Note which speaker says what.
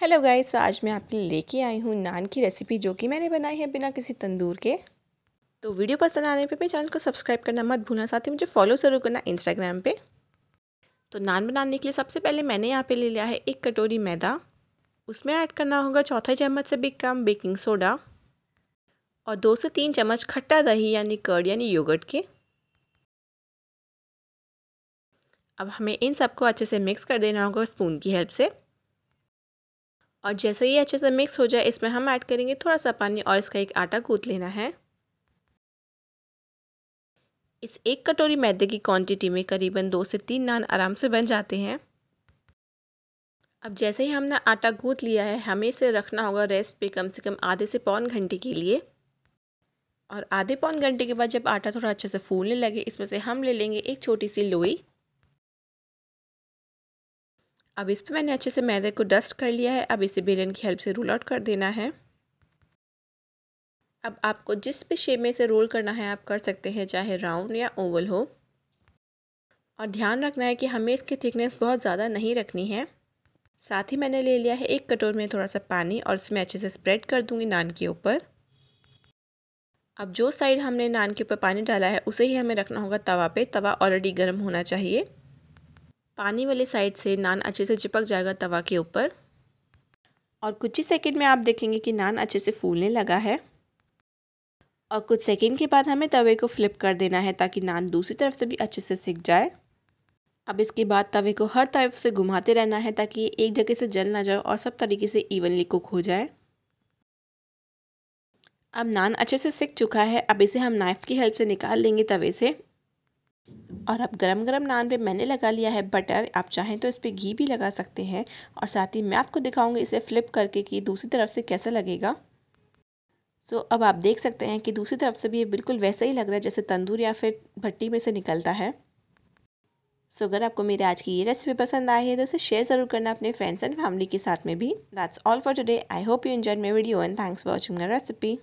Speaker 1: hello guys आज मैं आपके लिए लेके आई हूँ नान की रेसिपी जो कि मैंने बनाई है बिना किसी तंदूर के तो वीडियो पसंद आने पे मेरे चैनल को सब्सक्राइब करना मत भूलना साथ ही मुझे फॉलो ज़रूर करना इंस्टाग्राम पे तो नान बनाने के लिए सबसे पहले मैंने यहाँ पे ले लिया है एक कटोरी मैदा उसमें ऐड करना होगा चौथा चम्मच से भी कम बेकिंग सोडा और दो से तीन चम्मच खट्टा दही यानी कर्ड यानी योगर्ट के अब हमें इन सबको अच्छे से मिक्स कर देना होगा स्पून की हेल्प से और जैसे ही अच्छे से मिक्स हो जाए इसमें हम ऐड करेंगे थोड़ा सा पानी और इसका एक आटा गूँथ लेना है इस एक कटोरी मैदे की क्वांटिटी में करीबन दो से तीन नान आराम से बन जाते हैं अब जैसे ही हमने आटा गूँथ लिया है हमें इसे रखना होगा रेस्ट पे कम से कम आधे से पौन घंटे के लिए और आधे पौन घंटे के बाद जब आटा थोड़ा अच्छे से फूलने लगे इसमें से हम ले लेंगे एक छोटी सी लोई अब इस पर मैंने अच्छे से मैदे को डस्ट कर लिया है अब इसे बेलन की हेल्प से रोल आउट कर देना है अब आपको जिस भी शेप में इसे रोल करना है आप कर सकते हैं चाहे राउंड या ओवल हो और ध्यान रखना है कि हमें इसकी थिकनेस बहुत ज़्यादा नहीं रखनी है साथ ही मैंने ले लिया है एक कटोर में थोड़ा सा पानी और इसमें अच्छे से स्प्रेड कर दूंगी नान के ऊपर अब जो साइड हमने नान के ऊपर पानी डाला है उसे ही हमें रखना होगा तवा पे तवा ऑलरेडी गर्म होना चाहिए पानी वाले साइड से नान अच्छे से चिपक जाएगा तवा के ऊपर और कुछ ही सेकेंड में आप देखेंगे कि नान अच्छे से फूलने लगा है और कुछ सेकेंड के बाद हमें तवे को फ्लिप कर देना है ताकि नान दूसरी तरफ से भी अच्छे से सिक जाए अब इसके बाद तवे को हर तरफ से घुमाते रहना है ताकि एक जगह से जल ना जाए और सब तरीके से इवनली कुक हो जाए अब नान अच्छे से सिक चुका है अब इसे हम नाइफ़ की हेल्प से निकाल लेंगे तवे से और अब गरम गरम नान पे मैंने लगा लिया है बटर आप चाहें तो इस पर घी भी लगा सकते हैं और साथ ही मैं आपको दिखाऊंगी इसे फ्लिप करके कि दूसरी तरफ से कैसा लगेगा सो so, अब आप देख सकते हैं कि दूसरी तरफ से भी ये बिल्कुल वैसा ही लग रहा है जैसे तंदूर या फिर भट्टी में से निकलता है सो so, अगर आपको मेरी आज की ये रेसिपी पसंद आई है तो इसे शेयर ज़रूर करना अपने फ्रेंड्स एंड फैमिली के साथ में भी that's all for today I hope you enjoy my video and thanks for watching my recipe